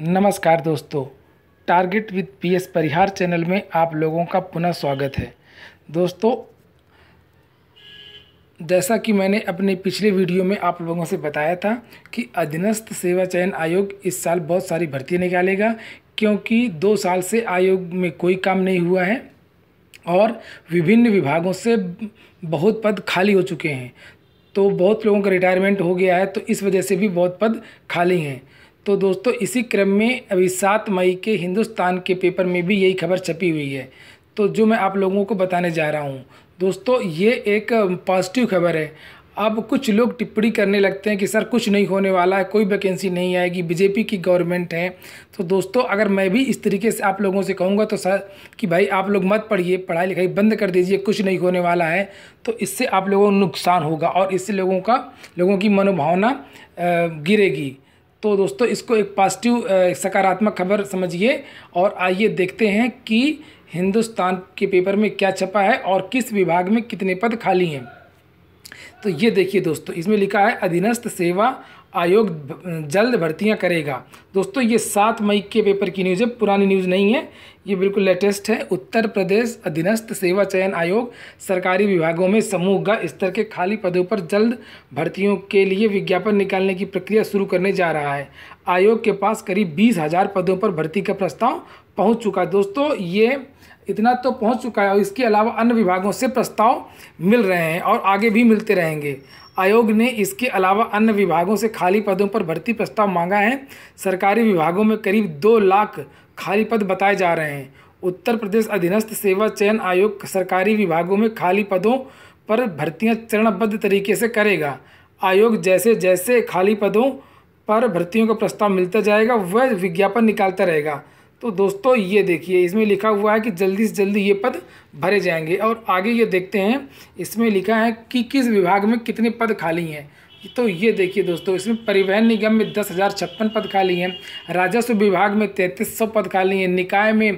नमस्कार दोस्तों target with PS Parihar channel में आप लोगों का पुनः स्वागत है दोस्तों जैसा कि मैंने अपने पिछले वीडियो में आप लोगों से बताया था कि अधीनस्थ सेवा चयन आयोग इस साल बहुत सारी भर्ती निकालेगा क्योंकि दो साल से आयोग में कोई काम नहीं हुआ है और विभिन्न विभागों से बहुत पद खाली हो चुके हैं तो बहुत लोगों का रिटायरमेंट हो गया है तो इस वजह से भी बहुत पद खाली हैं तो दोस्तों इसी क्रम में अभी सात मई के हिंदुस्तान के पेपर में भी यही खबर छपी हुई है तो जो मैं आप लोगों को बताने जा रहा हूँ दोस्तों ये एक पॉजिटिव खबर है अब कुछ लोग टिप्पणी करने लगते हैं कि सर कुछ नहीं होने वाला है कोई वैकेंसी नहीं आएगी बीजेपी की गवर्नमेंट है तो दोस्तों अगर मैं भी इस तरीके से आप लोगों से कहूँगा तो सर कि भाई आप लोग मत पढ़िए पढ़ाई लिखाई बंद कर दीजिए कुछ नहीं होने वाला है तो इससे आप लोगों को नुकसान होगा और इससे लोगों का लोगों की मनोभावना गिरेगी तो दोस्तों इसको एक पॉजिटिव सकारात्मक खबर समझिए और आइए देखते हैं कि हिंदुस्तान के पेपर में क्या छपा है और किस विभाग में कितने पद खाली हैं तो ये देखिए दोस्तों इसमें लिखा है अधीनस्थ सेवा आयोग जल्द भर्तियां करेगा दोस्तों ये सात मई के पेपर की न्यूज़ है पुरानी न्यूज़ नहीं है ये बिल्कुल लेटेस्ट है उत्तर प्रदेश अधीनस्थ सेवा चयन आयोग सरकारी विभागों में समूह ग स्तर के खाली पदों पर जल्द भर्तियों के लिए विज्ञापन निकालने की प्रक्रिया शुरू करने जा रहा है आयोग के पास करीब बीस हज़ार पदों पर भर्ती का प्रस्ताव पहुँच चुका है दोस्तों ये इतना तो पहुँच चुका है और इसके अलावा अन्य विभागों से प्रस्ताव मिल रहे हैं और आगे भी मिलते रहेंगे आयोग ने इसके अलावा अन्य विभागों से खाली पदों पर भर्ती प्रस्ताव मांगा है सरकारी विभागों में करीब दो लाख खाली पद बताए जा रहे हैं उत्तर प्रदेश अधीनस्थ सेवा चयन आयोग सरकारी विभागों में खाली पदों पर भर्तियां चरणबद्ध तरीके से करेगा आयोग जैसे जैसे खाली पदों पर भर्तियों का प्रस्ताव मिलता जाएगा वह विज्ञापन निकालता रहेगा तो दोस्तों ये देखिए इसमें लिखा हुआ है कि जल्दी से जल्दी ये पद भरे जाएंगे और आगे ये देखते हैं इसमें लिखा है कि किस विभाग में कितने पद खाली हैं तो ये देखिए दोस्तों इसमें परिवहन निगम में दस हज़ार छप्पन पद खाली हैं राजस्व विभाग में तैंतीस सौ पद खाली हैं निकाय में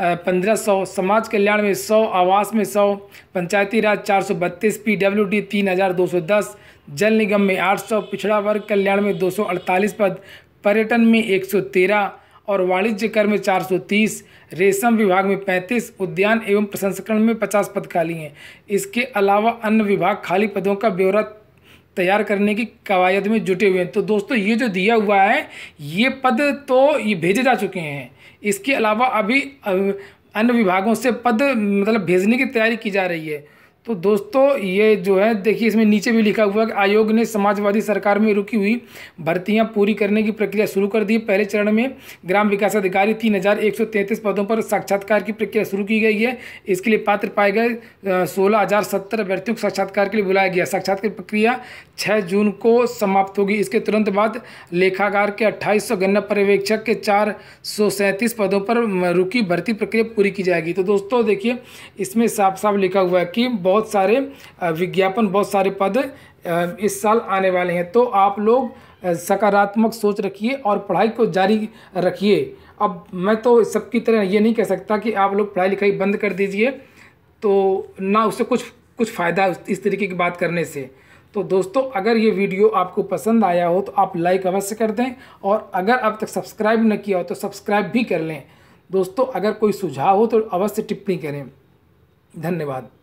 पंद्रह सौ समाज कल्याण में सौ आवास में सौ पंचायती राज चार सौ बत्तीस पी डब्ल्यू डी तीन हज़ार दो सौ दस जल निगम में आठ सौ पिछड़ा वर्ग कल्याण में दो सौ अड़तालीस पद पर्यटन में एक सौ तेरह और वाणिज्य कर में 430, रेशम विभाग में 35, उद्यान एवं प्रसंस्करण में 50 पद खाली हैं इसके अलावा अन्य विभाग खाली पदों का ब्यौरा तैयार करने की कवायद में जुटे हुए हैं तो दोस्तों ये जो दिया हुआ है ये पद तो ये भेजे जा चुके हैं इसके अलावा अभी अन्य विभागों से पद मतलब भेजने की तैयारी की जा रही है तो दोस्तों ये जो है देखिए इसमें नीचे भी लिखा हुआ है कि आयोग ने समाजवादी सरकार में रुकी हुई भर्तियां पूरी करने की प्रक्रिया शुरू कर दी पहले चरण में ग्राम विकास अधिकारी तीन हज़ार एक सौ तैंतीस पदों पर साक्षात्कार की प्रक्रिया शुरू की गई है इसके लिए पात्र पाए गए सोलह हज़ार सत्तर अभ्यर्थियों को साक्षात्कार के लिए बुलाया गया साक्षात्कार प्रक्रिया छः जून को समाप्त होगी इसके तुरंत बाद लेखागार के अट्ठाईस सौ गन्ना पर्यवेक्षक के चार सौ सैंतीस पदों पर रुकी भर्ती प्रक्रिया पूरी की जाएगी तो दोस्तों देखिए इसमें साफ साफ लिखा हुआ है कि बहुत सारे विज्ञापन बहुत सारे पद इस साल आने वाले हैं तो आप लोग सकारात्मक सोच रखिए और पढ़ाई को जारी रखिए अब मैं तो सबकी तरह ये नहीं कह सकता कि आप लोग पढ़ाई लिखाई बंद कर दीजिए तो ना उससे कुछ कुछ फ़ायदा इस तरीके की बात करने से तो दोस्तों अगर ये वीडियो आपको पसंद आया हो तो आप लाइक अवश्य कर दें और अगर अब तक सब्सक्राइब न किया हो तो सब्सक्राइब भी कर लें दोस्तों अगर कोई सुझाव हो तो अवश्य टिप्पणी करें धन्यवाद